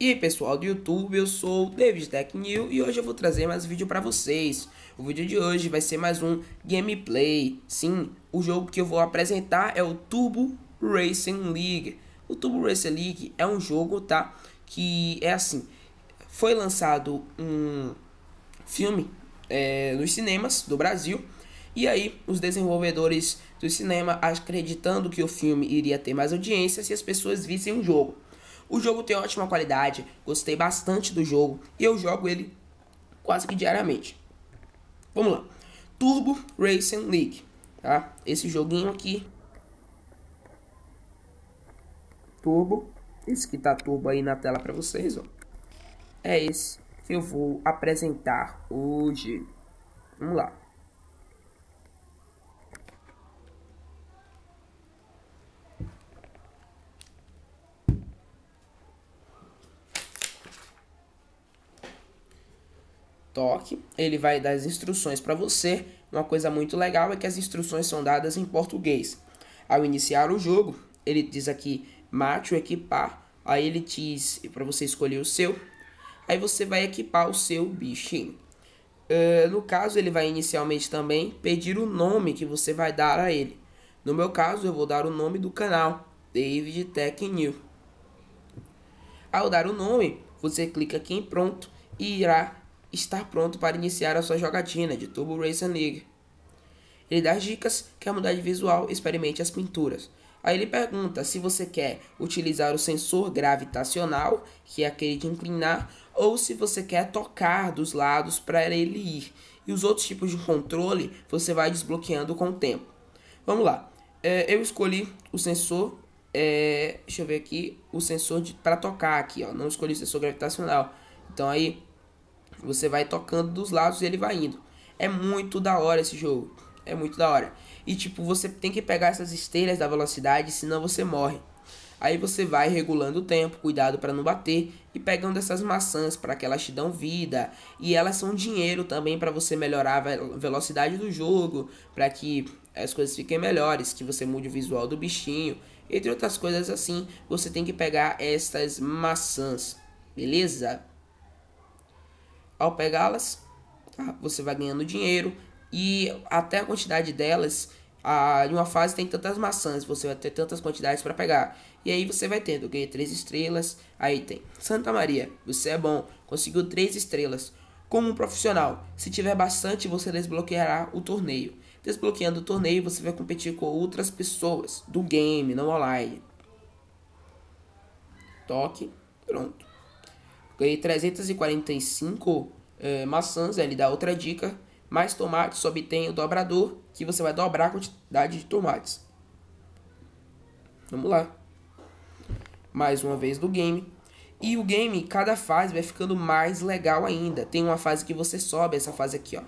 E aí pessoal do YouTube, eu sou o David Tech New e hoje eu vou trazer mais um vídeo para vocês. O vídeo de hoje vai ser mais um gameplay. Sim, o jogo que eu vou apresentar é o Turbo Racing League. O Turbo Racing League é um jogo, tá, que é assim, foi lançado um filme é, nos cinemas do Brasil e aí os desenvolvedores do cinema acreditando que o filme iria ter mais audiência se as pessoas vissem o jogo. O jogo tem ótima qualidade, gostei bastante do jogo e eu jogo ele quase que diariamente. Vamos lá. Turbo Racing League, tá? Esse joguinho aqui. Turbo. Esse que tá turbo aí na tela para vocês, ó. É esse que eu vou apresentar hoje. Vamos lá. ele vai dar as instruções para você. Uma coisa muito legal é que as instruções são dadas em português. Ao iniciar o jogo, ele diz aqui mate o equipar, aí ele diz para você escolher o seu, aí você vai equipar o seu bichinho. Uh, no caso, ele vai inicialmente também pedir o nome que você vai dar a ele. No meu caso, eu vou dar o nome do canal, David Tech New. Ao dar o nome, você clica aqui em pronto e irá estar pronto para iniciar a sua jogatina de Turbo Racing League. Ele dá dicas, quer mudar de visual, experimente as pinturas. Aí ele pergunta se você quer utilizar o sensor gravitacional, que é aquele de inclinar, ou se você quer tocar dos lados para ele ir. E os outros tipos de controle você vai desbloqueando com o tempo. Vamos lá. É, eu escolhi o sensor. É, deixa eu ver aqui. O sensor para tocar aqui, ó. Não escolhi o sensor gravitacional. Então aí você vai tocando dos lados e ele vai indo. É muito da hora esse jogo. É muito da hora. E tipo, você tem que pegar essas esteiras da velocidade, senão você morre. Aí você vai regulando o tempo, cuidado para não bater e pegando essas maçãs para que elas te dão vida e elas são dinheiro também para você melhorar a velocidade do jogo, para que as coisas fiquem melhores, que você mude o visual do bichinho, entre outras coisas assim. Você tem que pegar essas maçãs, beleza? Ao pegá-las, tá? você vai ganhando dinheiro e até a quantidade delas, em uma fase tem tantas maçãs, você vai ter tantas quantidades para pegar. E aí você vai tendo, ganha três estrelas, aí tem Santa Maria, você é bom, conseguiu três estrelas. Como um profissional, se tiver bastante, você desbloqueará o torneio. Desbloqueando o torneio, você vai competir com outras pessoas do game, não online. Toque, pronto. Ganhei 345 é, maçãs, ele dá outra dica. Mais tomates, obtém o dobrador, que você vai dobrar a quantidade de tomates. Vamos lá. Mais uma vez do game. E o game, cada fase vai ficando mais legal ainda. Tem uma fase que você sobe, essa fase aqui, ó.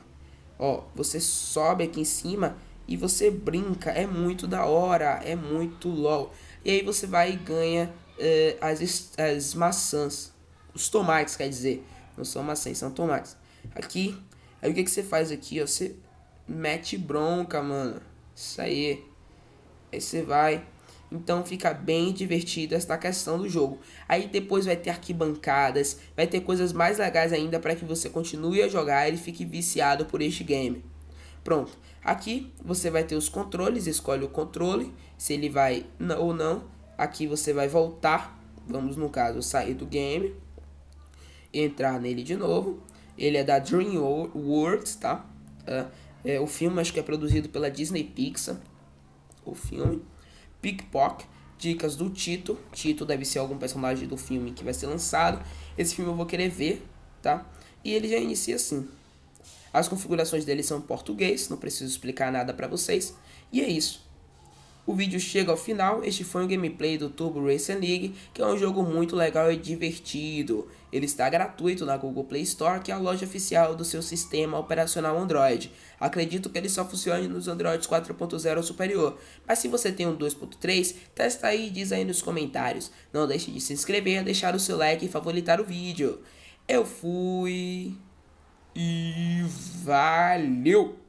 Ó, você sobe aqui em cima e você brinca. É muito da hora, é muito LOL. E aí você vai e ganha eh, as, as maçãs os tomates, quer dizer, não são maçãs, são tomates. Aqui, aí o que, que você faz aqui, ó, você mete bronca, mano, isso aí, aí você vai, então fica bem divertido esta questão do jogo. Aí depois vai ter arquibancadas, vai ter coisas mais legais ainda para que você continue a jogar e fique viciado por este game. Pronto. Aqui você vai ter os controles, escolhe o controle, se ele vai ou não. Aqui você vai voltar, vamos no caso sair do game entrar nele de novo. Ele é da DreamWorks, tá? É, é, o filme acho que é produzido pela Disney Pixar. O filme. Pickpock. Dicas do Tito. Tito deve ser algum personagem do filme que vai ser lançado. Esse filme eu vou querer ver, tá? E ele já inicia assim. As configurações dele são em português, não preciso explicar nada para vocês. E é isso. O vídeo chega ao final, este foi um gameplay do Turbo Racing League, que é um jogo muito legal e divertido. Ele está gratuito na Google Play Store, que é a loja oficial do seu sistema operacional Android. Acredito que ele só funcione nos Androids 4.0 ou superior, mas se você tem um 2.3, testa aí e diz aí nos comentários. Não deixe de se inscrever, deixar o seu like e favoritar o vídeo. Eu fui... E valeu!